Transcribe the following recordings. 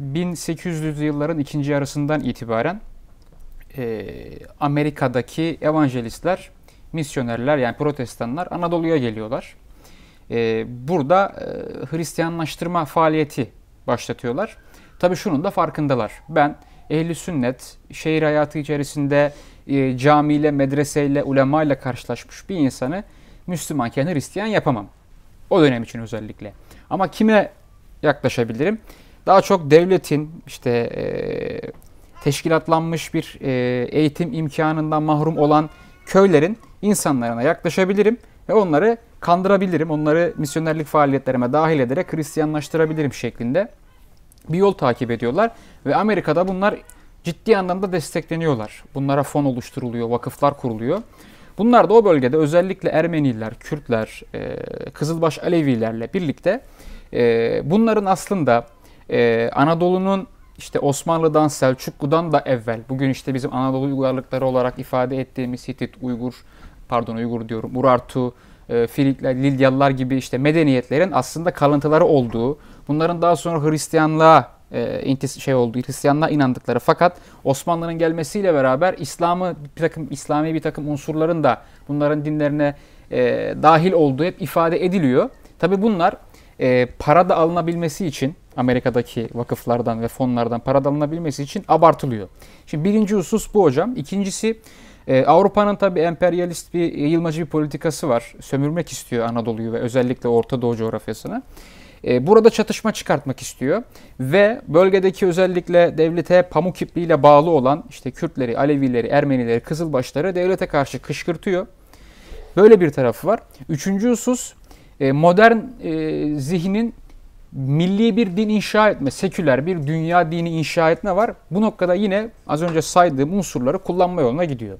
1800'lü yılların ikinci yarısından itibaren e, Amerika'daki evangelistler, misyonerler yani protestanlar Anadolu'ya geliyorlar. E, burada e, Hristiyanlaştırma faaliyeti başlatıyorlar. Tabii şunun da farkındalar. Ben ehli sünnet şehir hayatı içerisinde e, camiyle, medreseyle, ulemayla karşılaşmış bir insanı Müslümanken Hristiyan yapamam. O dönem için özellikle. Ama kime yaklaşabilirim? Daha çok devletin işte e, teşkilatlanmış bir e, eğitim imkanından mahrum olan köylerin insanlarına yaklaşabilirim ve onları kandırabilirim. Onları misyonerlik faaliyetlerime dahil ederek Hristiyanlaştırabilirim şeklinde bir yol takip ediyorlar ve Amerika'da bunlar ciddi anlamda destekleniyorlar. Bunlara fon oluşturuluyor, vakıflar kuruluyor. Bunlar da o bölgede özellikle Ermeniler, Kürtler, e, Kızılbaş Alevilerle birlikte e, bunların aslında ee, Anadolu'nun işte Osmanlı'dan, Selçuklu'dan da evvel, bugün işte bizim Anadolu uygarlıkları olarak ifade ettiğimiz Hitit, Uygur, pardon Uygur diyorum, Urartu, e, Filikler, Lidyalılar gibi işte medeniyetlerin aslında kalıntıları olduğu, bunların daha sonra Hristiyanlığa e, şey olduğu, Hristiyanlığa inandıkları fakat Osmanlı'nın gelmesiyle beraber İslam'ı bir takım İslami bir takım unsurların da bunların dinlerine e, dahil olduğu hep ifade ediliyor. Tabi bunlar e, para da alınabilmesi için Amerika'daki vakıflardan ve fonlardan para alınabilmesi için abartılıyor. Şimdi birinci husus bu hocam. İkincisi e, Avrupa'nın tabi emperyalist bir yayılmacı bir politikası var. Sömürmek istiyor Anadolu'yu ve özellikle Orta Doğu coğrafyasını. E, burada çatışma çıkartmak istiyor ve bölgedeki özellikle devlete pamuk ipliğiyle bağlı olan işte Kürtleri, Alevileri, Ermenileri, Kızılbaşları devlete karşı kışkırtıyor. Böyle bir tarafı var. Üçüncü husus e, modern zihnin milli bir din inşa etme, seküler bir dünya dini inşa etme var. Bu noktada yine az önce saydığım unsurları kullanma yoluna gidiyor.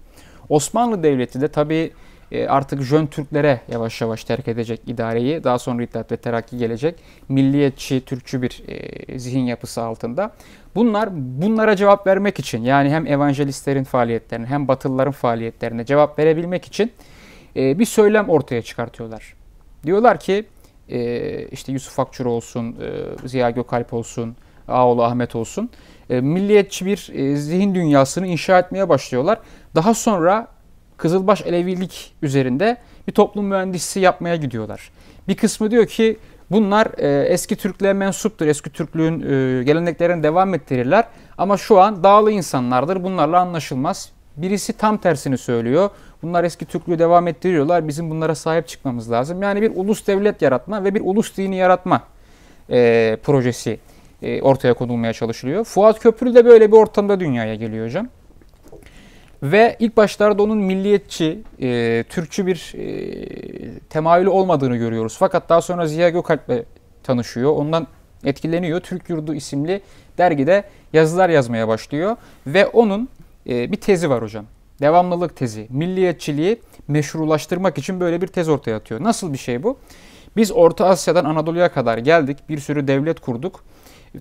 Osmanlı Devleti de tabii e, artık Jön Türklere yavaş yavaş terk edecek idareyi. Daha sonra İttihat ve Terakki gelecek. Milliyetçi, Türkçü bir e, zihin yapısı altında. Bunlar bunlara cevap vermek için yani hem evangelistlerin faaliyetlerine hem batılıların faaliyetlerine cevap verebilmek için e, bir söylem ortaya çıkartıyorlar. Diyorlar ki e, işte Yusuf Akçur olsun, e, Ziya Gökalp olsun, Ağoğlu Ahmet olsun e, milliyetçi bir e, zihin dünyasını inşa etmeye başlıyorlar. Daha sonra Kızılbaş Alevilik üzerinde bir toplum mühendisi yapmaya gidiyorlar. Bir kısmı diyor ki bunlar e, eski Türklüğe mensuptur. Eski Türklüğün e, geleneklerini devam ettirirler. Ama şu an dağlı insanlardır. Bunlarla anlaşılmaz. Birisi tam tersini söylüyor. Bunlar eski Türklüğü devam ettiriyorlar. Bizim bunlara sahip çıkmamız lazım. Yani bir ulus devlet yaratma ve bir ulus dini yaratma e, projesi e, ortaya konulmaya çalışılıyor. Fuat Köprülü de böyle bir ortamda dünyaya geliyor hocam. Ve ilk başlarda onun milliyetçi, e, Türkçü bir e, temayülü olmadığını görüyoruz. Fakat daha sonra Ziya Gökalp'le tanışıyor. Ondan etkileniyor. Türk Yurdu isimli dergide yazılar yazmaya başlıyor. Ve onun e, bir tezi var hocam devamlılık tezi, milliyetçiliği meşrulaştırmak için böyle bir tez ortaya atıyor. Nasıl bir şey bu? Biz Orta Asya'dan Anadolu'ya kadar geldik, bir sürü devlet kurduk.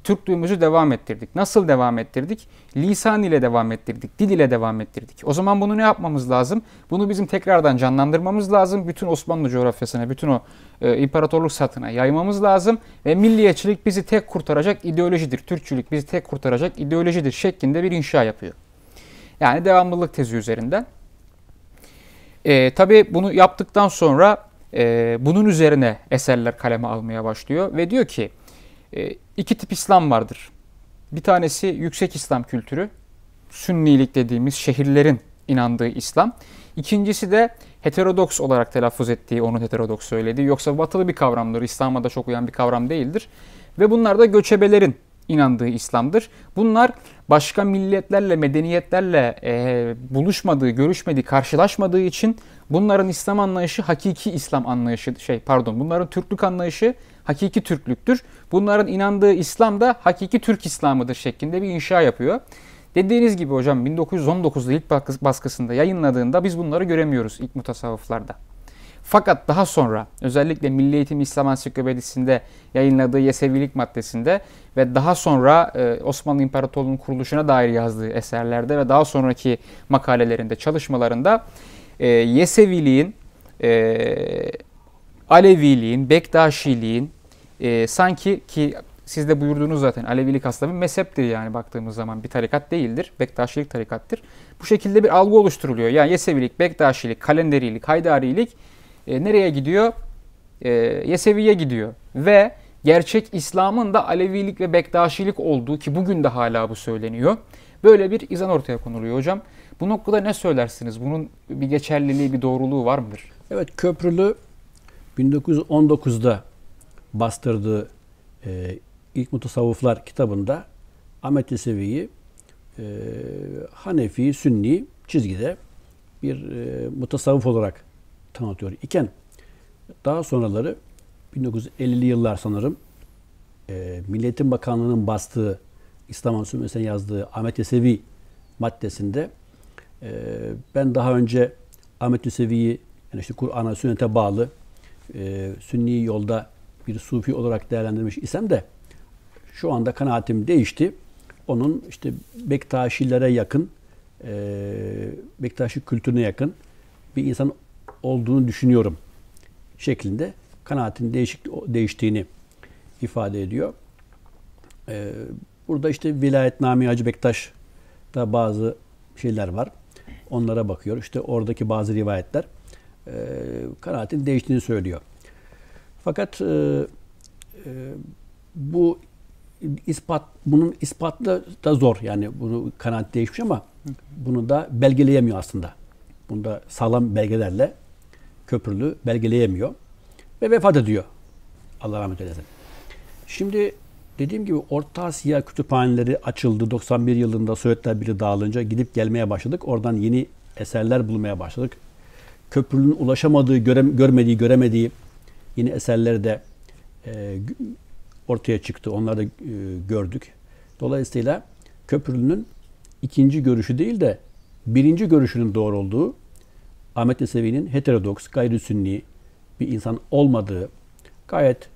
Türklüğümüzü devam ettirdik. Nasıl devam ettirdik? Lisan ile devam ettirdik, dil ile devam ettirdik. O zaman bunu ne yapmamız lazım? Bunu bizim tekrardan canlandırmamız lazım. Bütün Osmanlı coğrafyasına, bütün o e, imparatorluk satına yaymamız lazım. Ve milliyetçilik bizi tek kurtaracak ideolojidir. Türkçülük bizi tek kurtaracak ideolojidir şeklinde bir inşa yapıyor. Yani devamlılık tezi üzerinden. E, tabii bunu yaptıktan sonra e, bunun üzerine eserler kaleme almaya başlıyor ve diyor ki e, iki tip İslam vardır. Bir tanesi yüksek İslam kültürü, Sünnilik dediğimiz şehirlerin inandığı İslam. İkincisi de heterodoks olarak telaffuz ettiği, onun heterodoks söylediği. Yoksa batılı bir kavramdır, İslam'a da çok uyan bir kavram değildir. Ve bunlar da göçebelerin inandığı İslam'dır. Bunlar başka milletlerle, medeniyetlerle e, buluşmadığı, görüşmediği, karşılaşmadığı için bunların İslam anlayışı hakiki İslam anlayışı, şey pardon bunların Türklük anlayışı hakiki Türklüktür. Bunların inandığı İslam da hakiki Türk İslamıdır şeklinde bir inşa yapıyor. Dediğiniz gibi hocam 1919'da ilk baskısında yayınladığında biz bunları göremiyoruz ilk mutasavvıflarda. Fakat daha sonra özellikle Milli Eğitim İslam Ansiklopedisi'nde yayınladığı Yesevilik maddesinde ve daha sonra e, Osmanlı İmparatorluğu'nun kuruluşuna dair yazdığı eserlerde ve daha sonraki makalelerinde, çalışmalarında e, Yeseviliğin, e, Aleviliğin, Bektaşiliğin e, sanki ki siz de buyurduğunuz zaten Alevilik aslında bir mezheptir yani baktığımız zaman bir tarikat değildir. Bektaşilik tarikattır. Bu şekilde bir algı oluşturuluyor. Yani Yesevilik, Bektaşilik, Kalenderilik, Haydarilik e, nereye gidiyor? E, Yesevi'ye gidiyor. Ve gerçek İslam'ın da Alevilik ve Bektaşilik olduğu ki bugün de hala bu söyleniyor. Böyle bir izan ortaya konuluyor hocam. Bu noktada ne söylersiniz? Bunun bir geçerliliği, bir doğruluğu var mıdır? Evet, Köprülü 1919'da bastırdığı e, ilk mutasavvıflar kitabında Ahmet Yesevi'yi e, Hanefi, Sünni çizgide bir e, mutasavvıf olarak tanıtıyor iken daha sonraları 1950'li yıllar sanırım e, Milliyetin Bakanlığı'nın bastığı İslam Ansiklopedisi'ne yazdığı Ahmet Yesevi maddesinde e, ben daha önce Ahmet Yesevi'yi yani işte Kur'an'a, sünnete bağlı e, sünni yolda bir sufi olarak değerlendirmiş isem de şu anda kanaatim değişti. Onun işte Bektaşilere yakın, e, Bektaşi kültürüne yakın bir insan olduğunu düşünüyorum şeklinde kanaatin değişik değiştiğini ifade ediyor. Ee, burada işte vilayetname Hacı da bazı şeyler var. Onlara bakıyor. İşte oradaki bazı rivayetler e, kanaatin değiştiğini söylüyor. Fakat e, e, bu ispat bunun ispatı da zor. Yani bunu kanaat değişmiş ama bunu da belgeleyemiyor aslında. Bunda sağlam belgelerle köprülü belgeleyemiyor ve vefat ediyor. Allah rahmet eylesin. Şimdi dediğim gibi Orta Asya kütüphaneleri açıldı. 91 yılında Sovyetler biri dağılınca gidip gelmeye başladık. Oradan yeni eserler bulmaya başladık. Köprünün ulaşamadığı, görem, görmediği, göremediği yeni eserler de e, ortaya çıktı. Onları da e, gördük. Dolayısıyla köprülünün ikinci görüşü değil de birinci görüşünün doğru olduğu Ahmet Yesevi'nin heterodoks, gayri sünni bir insan olmadığı, gayet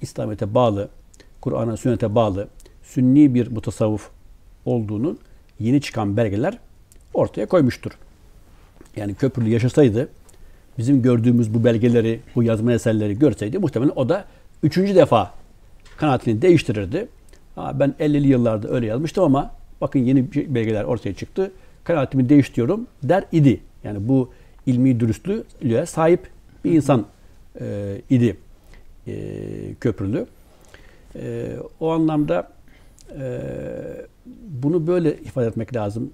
İslamiyet'e bağlı, Kur'an'a, sünnete bağlı, sünni bir mutasavvuf olduğunun yeni çıkan belgeler ortaya koymuştur. Yani köprülü yaşasaydı, bizim gördüğümüz bu belgeleri, bu yazma eserleri görseydi muhtemelen o da üçüncü defa kanaatini değiştirirdi. Ha, ben 50'li yıllarda öyle yazmıştım ama bakın yeni belgeler ortaya çıktı. Kanaatimi değiştiriyorum der idi. Yani bu ilmi dürüstlüğe sahip bir insan e, idi e, Köprülü. E, o anlamda e, bunu böyle ifade etmek lazım.